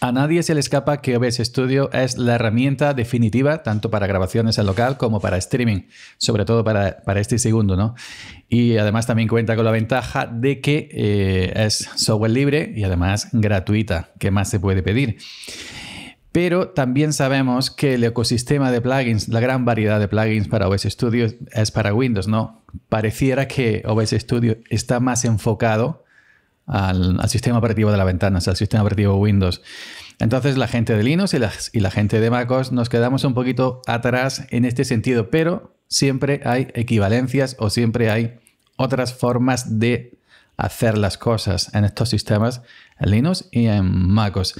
A nadie se le escapa que OBS Studio es la herramienta definitiva tanto para grabaciones en local como para streaming, sobre todo para, este segundo, ¿no? Y además también cuenta con la ventaja de que eh, es software libre y además gratuita. ¿Qué más se puede pedir? Pero también sabemos que el ecosistema de plugins, la gran variedad de plugins para OBS Studio es para Windows, ¿no? Pareciera que OBS Studio está más enfocado al, sistema operativo de la ventana, o al sistema operativo Windows. Entonces la gente de Linux y la, gente de MacOS nos quedamos un poquito atrás en este sentido, pero siempre hay equivalencias o siempre hay otras formas de hacer las cosas en estos sistemas en Linux y en MacOS.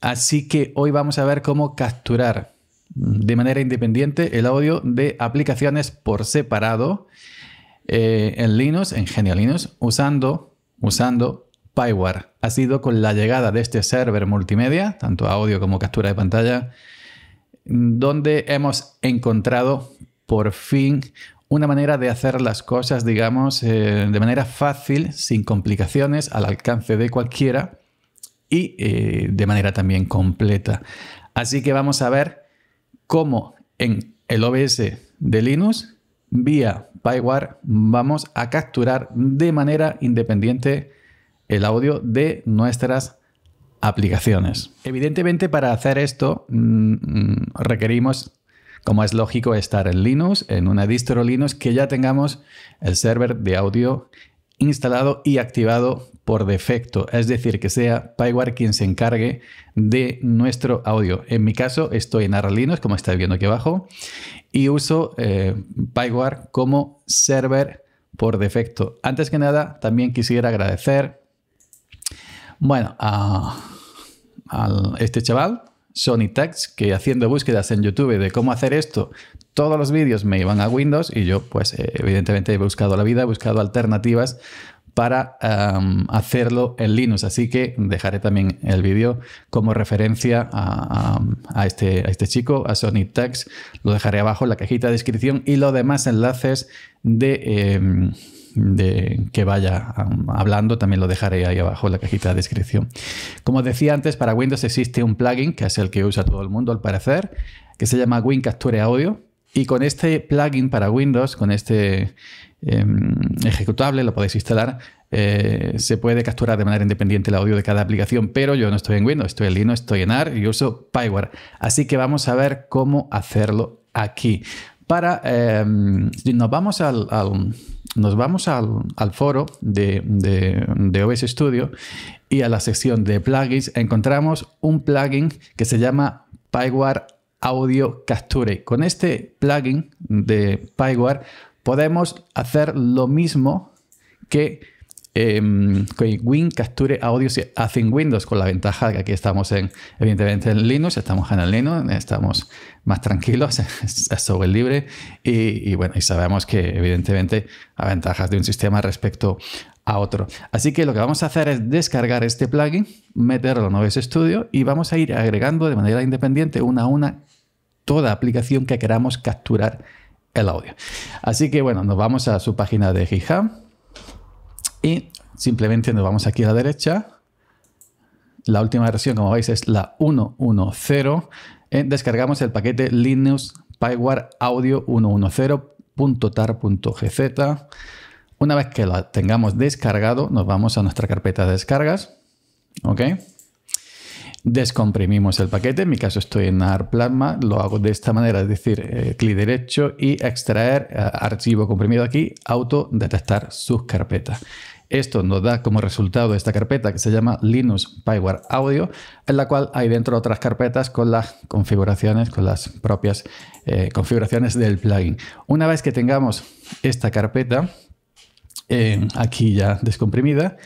Así que hoy vamos a ver cómo capturar de manera independiente el audio de aplicaciones por separado eh, en Linux, en genialinux, Linux, usando usando Pyware. Ha sido con la llegada de este server multimedia, tanto audio como captura de pantalla, donde hemos encontrado por fin una manera de hacer las cosas, digamos, eh, de manera fácil, sin complicaciones, al alcance de cualquiera y eh, de manera también completa. Así que vamos a ver cómo en el OBS de Linux vía PyWare vamos a capturar de manera independiente el audio de nuestras aplicaciones. Evidentemente para hacer esto mm, mm, requerimos, como es lógico, estar en Linux, en una distro Linux que ya tengamos el server de audio instalado y activado por defecto, es decir, que sea PyWare quien se encargue de nuestro audio. En mi caso, estoy en Arra como estáis viendo aquí abajo, y uso eh, PyWare como server por defecto. Antes que nada, también quisiera agradecer, bueno, a este chaval, Sony Tags, que haciendo búsquedas en YouTube de cómo hacer esto, todos los vídeos me iban a Windows y yo, pues, eh, evidentemente he buscado la vida, he buscado alternativas para hacerlo en Linux. Así que dejaré también el vídeo como referencia a, este, este, chico, a Sonic Lo dejaré abajo en la cajita de descripción y los demás enlaces de... Em, que vaya hablando, también lo dejaré ahí abajo en la cajita de descripción. Como decía antes, para Windows existe un plugin que es el que usa todo el mundo al parecer, que se llama capture Audio y con este plugin para Windows, con este em, ejecutable, lo podéis instalar, eh, se puede capturar de manera independiente el audio de cada aplicación, pero yo no estoy en Windows, estoy en Linux, estoy en AR y uso Pyware. Así que vamos a ver cómo hacerlo aquí. Para, em, nos vamos al, foro de, de, OBS Studio y a la sección de plugins encontramos un plugin que se llama Pyware Audio Capture. Con este plugin de Pyware podemos hacer lo mismo que em, Win Capture Audio se hace en Windows, con la ventaja que aquí estamos en, evidentemente en Linux, estamos en el Linux, estamos más tranquilos, es, software libre y, bueno, y sabemos que evidentemente hay ventajas de un sistema respecto otro. Así que lo que vamos a hacer es descargar este plugin, meterlo en OBS Studio y vamos a ir agregando de manera independiente una a una toda aplicación que queramos capturar el audio. Así que bueno, nos vamos a su página de GitHub y simplemente nos vamos aquí a la derecha. La última versión, como veis, es la 1.1.0. Eh, descargamos el paquete Linux PyWare Audio 110.tar.gz una vez que la tengamos descargado, nos vamos a nuestra carpeta de descargas. ¿Ok? Descomprimimos el paquete. En mi caso estoy en AR Plasma. Lo hago de esta manera, es decir, eh, clic derecho y extraer eh, archivo comprimido aquí, auto detectar sus carpetas. Esto nos da como resultado esta carpeta que se llama Linux Pyware Audio, en la cual hay dentro otras carpetas con las configuraciones, con las propias eh, configuraciones del plugin. Una vez que tengamos esta carpeta, aquí ya descomprimida,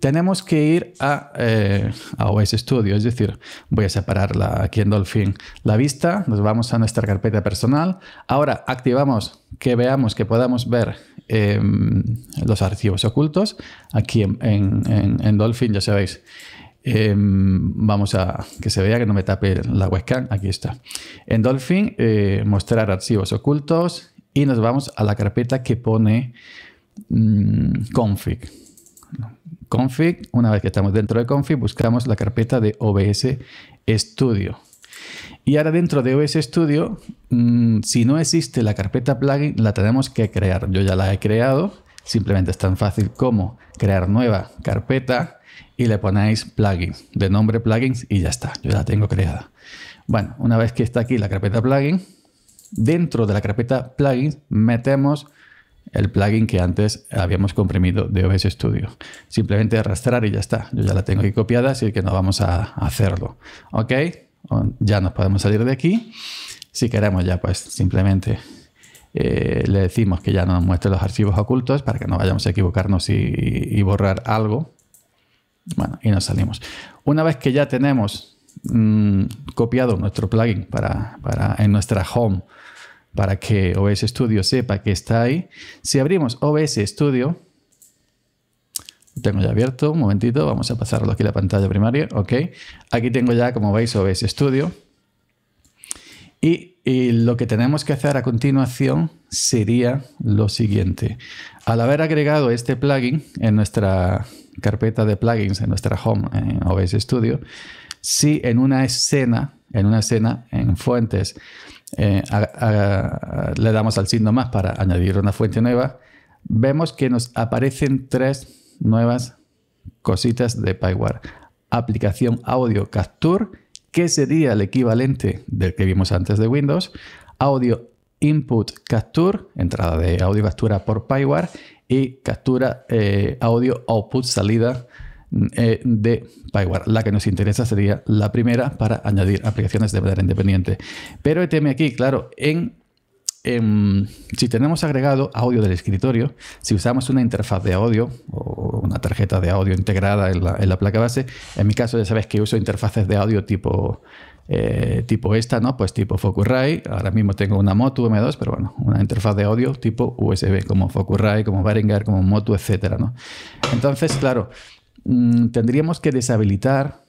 tenemos que ir a, eh, OS Studio, es decir, voy a separarla aquí en Dolphin la vista, nos vamos a nuestra carpeta personal, ahora activamos que veamos, que podamos ver em, los archivos ocultos, aquí en, Dolphin ya sabéis, em, vamos a que se vea que no me tape la webcam, aquí está, en Dolphin eh, mostrar archivos ocultos y nos vamos a la carpeta que pone Mm, config. Config, una vez que estamos dentro de config, buscamos la carpeta de OBS Studio. Y ahora dentro de OBS Studio, mm, si no existe la carpeta plugin, la tenemos que crear. Yo ya la he creado, simplemente es tan fácil como crear nueva carpeta y le ponéis plugin, de nombre plugins y ya está, yo ya la tengo creada. Bueno, una vez que está aquí la carpeta plugin, dentro de la carpeta plugins metemos el plugin que antes habíamos comprimido de OBS Studio. Simplemente arrastrar y ya está. Yo ya la tengo aquí copiada, así que no vamos a hacerlo. ¿Ok? Ya nos podemos salir de aquí. Si queremos ya, pues simplemente eh, le decimos que ya nos muestre los archivos ocultos para que no vayamos a equivocarnos y, borrar algo. Bueno, y nos salimos. Una vez que ya tenemos mm, copiado nuestro plugin para, para en nuestra home para que OBS Studio sepa que está ahí. Si abrimos OBS Studio, lo tengo ya abierto, un momentito, vamos a pasarlo aquí a la pantalla primaria, ok. Aquí tengo ya, como veis, OBS Studio. Y, y, lo que tenemos que hacer a continuación sería lo siguiente. Al haber agregado este plugin en nuestra carpeta de plugins, en nuestra home en OBS Studio, si en una escena, en una escena, en fuentes, eh, le damos al signo más para añadir una fuente nueva, vemos que nos aparecen tres nuevas cositas de PyWare. Aplicación audio capture, que sería el equivalente del que vimos antes de Windows. Audio input capture, entrada de audio captura por PyWare. Y captura eh, audio output, salida Mm, eh, de Pyware. La que nos interesa sería la primera para añadir aplicaciones de manera independiente. Pero teme aquí, claro, en em, si tenemos agregado audio del escritorio, si usamos una interfaz de audio o una tarjeta de audio integrada en la, placa base, en mi caso ya sabes que uso interfaces de audio tipo, eh, tipo esta, ¿no? Pues tipo Focusrite. Ahora mismo tengo una Motu M2, pero bueno, una interfaz de audio tipo USB, como Focusrite, como Behringer, como Motu, etcétera, ¿no? Entonces, claro, Mm, tendríamos que deshabilitar,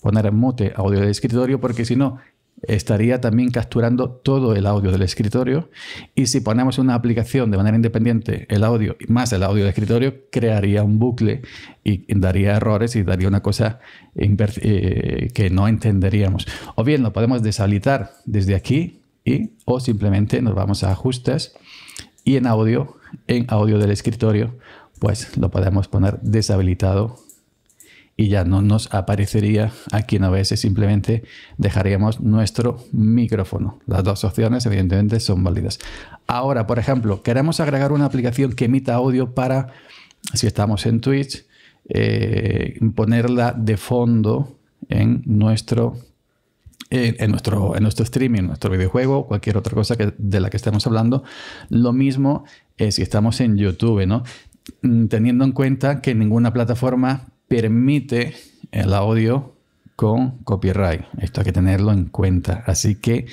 poner en mute audio del escritorio, porque si no, estaría también capturando todo el audio del escritorio. Y si ponemos una aplicación de manera independiente, el audio más el audio del escritorio, crearía un bucle y daría errores y daría una cosa eh, que no entenderíamos. O bien lo podemos deshabilitar desde aquí y o simplemente nos vamos a ajustes y en audio, en audio del escritorio pues lo podemos poner deshabilitado y ya no nos aparecería aquí en OBS, simplemente dejaríamos nuestro micrófono. Las dos opciones evidentemente son válidas. Ahora, por ejemplo, queremos agregar una aplicación que emita audio para, si estamos en Twitch, eh, ponerla de fondo en nuestro, en nuestro, en nuestro streaming, en nuestro videojuego, cualquier otra cosa que, de la que estemos hablando. Lo mismo eh, si estamos en YouTube, ¿no? Mm, teniendo en cuenta que ninguna plataforma permite el audio con copyright. Esto hay que tenerlo en cuenta. Así que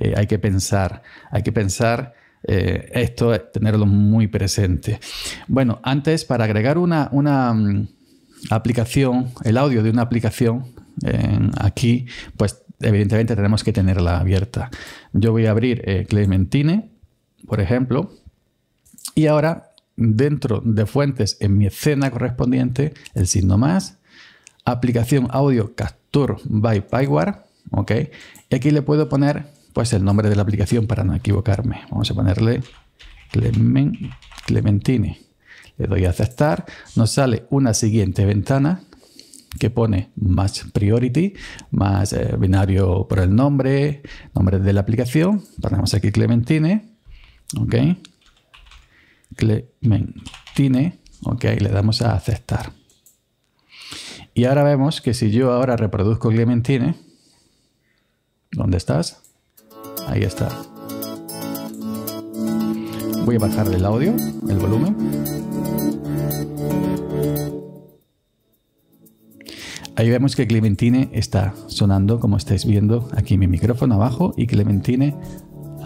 eh, hay que pensar, hay que pensar eh, esto, eh, tenerlo muy presente. Bueno, antes para agregar una, una mm, aplicación, el audio de una aplicación aquí, pues evidentemente tenemos que tenerla abierta. Yo voy a abrir Clementine, por ejemplo, y ahora dentro de fuentes en mi escena correspondiente el signo más, aplicación audio Capture by Pyware, ¿ok? aquí le puedo poner pues el nombre de la aplicación para no equivocarme. Vamos a ponerle Clementine. Le doy a aceptar, nos sale una siguiente ventana que pone más priority, más eh, binario por el nombre, nombre de la aplicación. Ponemos aquí Clementine, ¿ok? Clementine. Ok, le damos a aceptar. Y ahora vemos que si yo ahora reproduzco Clementine, ¿dónde estás? Ahí está. Voy a bajar el audio, el volumen. Ahí vemos que Clementine está sonando, como estáis viendo, aquí mi micrófono abajo y Clementine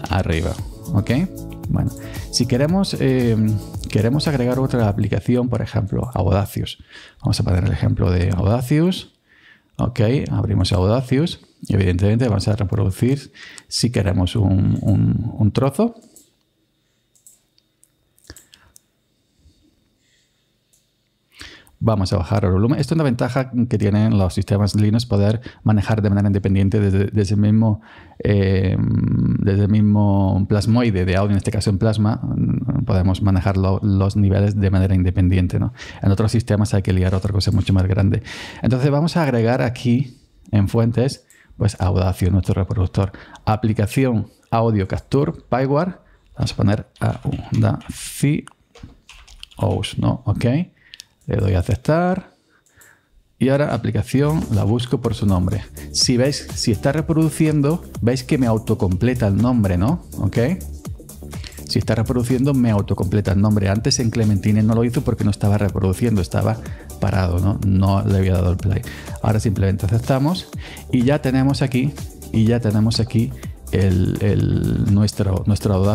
arriba. ¿Ok? Bueno, si queremos, eh, queremos agregar otra aplicación, por ejemplo, Audacious. Vamos a poner el ejemplo de Audacious. Ok, abrimos Audacious y evidentemente vamos a reproducir si queremos un trozo vamos a bajar el volumen. Esto es una ventaja que tienen los sistemas Linux, poder manejar de manera independiente desde, el, mismo, eh, desde mismo plasmoide de audio, en este caso en plasma, mm, podemos manejar los niveles de manera independiente. ¿no? En otros sistemas hay que liar otra cosa mucho más grande. Entonces vamos a agregar aquí en fuentes, pues Audacio, nuestro reproductor. Aplicación Audio Capture, Pyware, vamos a poner Audacio, ¿no? Ok le doy a aceptar. Y ahora aplicación la busco por su nombre. Si veis, si está reproduciendo, veis que me autocompleta el nombre, ¿no? ¿Ok? Si está reproduciendo, me autocompleta el nombre. Antes en Clementine no lo hizo porque no estaba reproduciendo, estaba parado, ¿no? No le había dado el play. Ahora simplemente aceptamos y ya tenemos aquí, y ya tenemos aquí el, nuestro, nuestro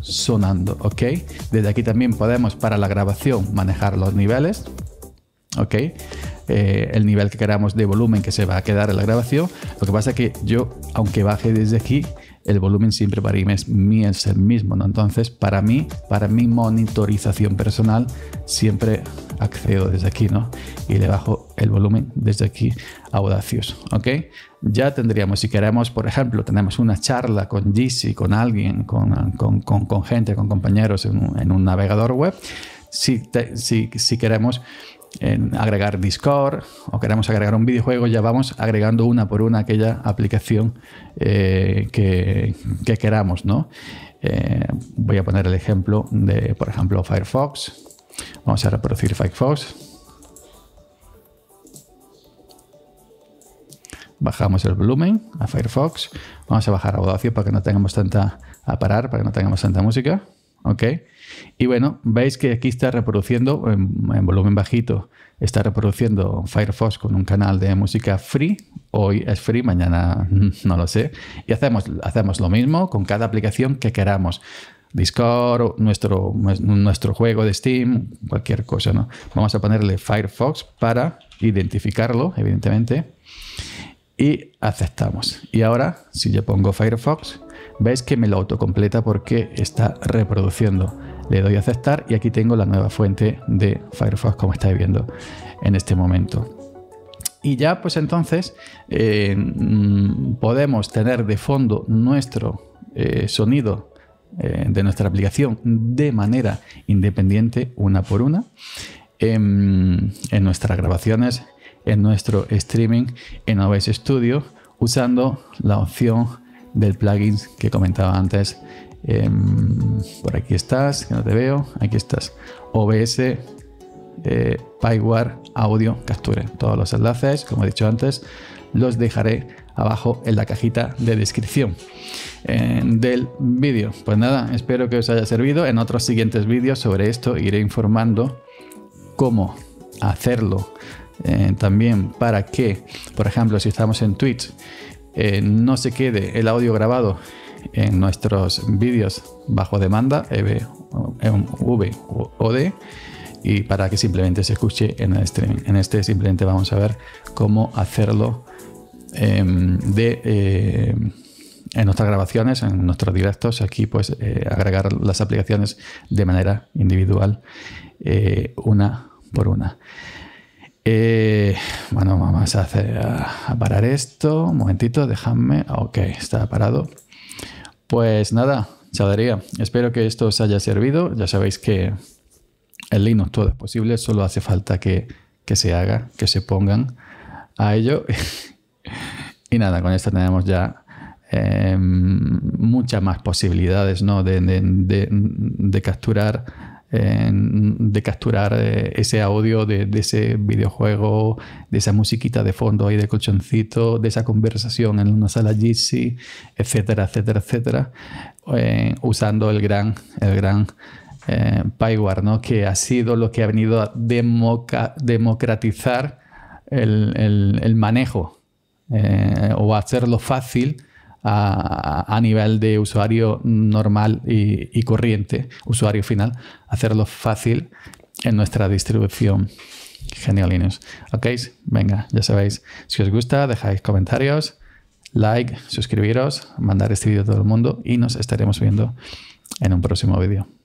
sonando, ¿ok? Desde aquí también podemos para la grabación manejar los niveles, ¿ok? Eh, el nivel que queramos de volumen que se va a quedar en la grabación. Lo que pasa es que yo, aunque baje desde aquí, el volumen siempre para mí es el mismo, ¿no? Entonces, para mí, para mi monitorización personal, siempre accedo desde aquí, ¿no? Y le bajo el volumen desde aquí a ¿ok? Ya tendríamos, si queremos, por ejemplo, tenemos una charla con GC, con alguien, con, con, gente, con compañeros en un, navegador web, si, si, queremos en agregar Discord o queremos agregar un videojuego, ya vamos agregando una por una aquella aplicación eh, que, queramos, ¿no? Eh, voy a poner el ejemplo de, por ejemplo, Firefox. Vamos a reproducir Firefox. Bajamos el volumen a Firefox. Vamos a bajar a Audacio para que no tengamos tanta a parar, para que no tengamos tanta música. ¿ok? Y bueno, veis que aquí está reproduciendo en, volumen bajito, está reproduciendo Firefox con un canal de música free. Hoy es free, mañana no lo sé. Y hacemos, hacemos lo mismo con cada aplicación que queramos. Discord, nuestro, nuestro juego de Steam, cualquier cosa, ¿no? Vamos a ponerle Firefox para identificarlo, evidentemente. Y aceptamos. Y ahora, si yo pongo Firefox, Veis que me lo autocompleta porque está reproduciendo. Le doy a aceptar y aquí tengo la nueva fuente de Firefox como estáis viendo en este momento. Y ya pues entonces eh, mm, podemos tener de fondo nuestro eh, sonido eh, de nuestra aplicación de manera independiente una por una em, en, nuestras grabaciones, en nuestro streaming, en OBS Studio, usando la opción del plugin que comentaba antes. Em, por aquí estás, que no te veo. Aquí estás. OBS, eh, Audio, Capture. Todos los enlaces, como he dicho antes, los dejaré abajo en la cajita de descripción eh, del vídeo. Pues nada, espero que os haya servido. En otros siguientes vídeos sobre esto iré informando cómo hacerlo eh, también para que, por ejemplo, si estamos en Twitch eh, no se quede el audio grabado en nuestros vídeos bajo demanda, e VOD, eh, y para que simplemente se escuche en el streaming. En este simplemente vamos a ver cómo hacerlo em, de, eh, en nuestras grabaciones, en nuestros directos, aquí pues agregar las aplicaciones de manera individual, una por una. Eh, bueno, vamos a, hacer, a, parar esto. Un momentito, dejadme. Ok, está parado. Pues nada, chavalería. Espero que esto os haya servido. Ya sabéis que en Linux todo es posible, solo hace falta que, se haga, que se pongan a ello. y nada, con esto tenemos ya em, muchas más posibilidades ¿no? de capturar de capturar eh, ese audio de, ese videojuego, de esa musiquita de fondo ahí de colchoncito, de esa conversación en una sala Jitsi, etcétera, etcétera, etcétera, eh, usando el gran, el gran eh, que ha sido lo que ha venido a democratizar el, manejo o hacerlo fácil a, nivel de usuario normal y, corriente, usuario final, hacerlo fácil en nuestra distribución. Genial Linux. ¿Ok? Venga, ya sabéis. Si os gusta, dejáis comentarios, like, suscribiros, mandar este vídeo a todo el mundo y nos estaremos viendo en un próximo vídeo.